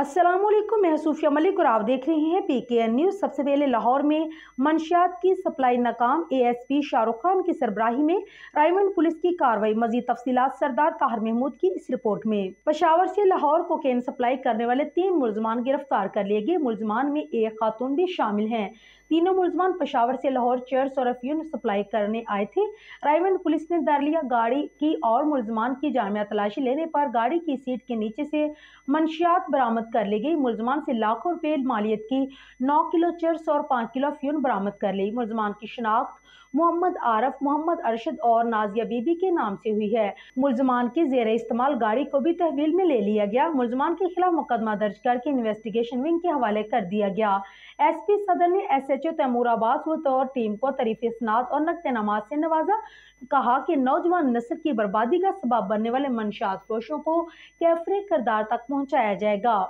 अस्सलाम वालेकुम मैं सूफिया मलिक और आप देख रहे हैं पी के एन न्यूज़ सबसे पहले लाहौर में मंशियात की सप्लाई नाकाम एएसपी शाहरुख खान की सरबराही में रायमंड पुलिस की कार्रवाई मजीद तफसीत सरदार ताहर महमूद की इस रिपोर्ट में पशावर से लाहौर को कैन सप्लाई करने वाले तीन मुलजमान गिरफ्तार कर लिए गए मुलजमान में एक खातून भी शामिल हैं तीनों मुलजमान पशावर से लाहौर चर्च और अफ्यून सप्लाई करने आए थे रायमंड पुलिस ने दर लिया गाड़ी की और मुलजमान की जामिया तलाशी लेने पर गाड़ी की सीट के नीचे से मंशियात बरामद बरामद कर ली गई मुलजमान से लाखों रुपये मालियत की नौ किलो चर्स और पाँच किलो फ्यून बरामद कर ली मुलजमान की शनाख्त मोहम्मद आरफ मोहम्मद अरशद और नाजिया बीबी के नाम से हुई है मुलजमान की जेर इस्तेमाल गाड़ी को भी तहवील में ले लिया गया मुलजमान के खिलाफ मुकदमा दर्ज करके इन्वेस्टिगेशन विंग के हवाले कर दिया गया एस पी सदर ने एस एच ओ तैमूर आबाद बतौर तो टीम को तरीफ स्नात और नकद नमाज से नवाजा कहा कि नौजवान नस्ल की बर्बादी का सबब बनने वाले मनशात फरोशों को कैफरे करदार तक पहुँचाया जाएगा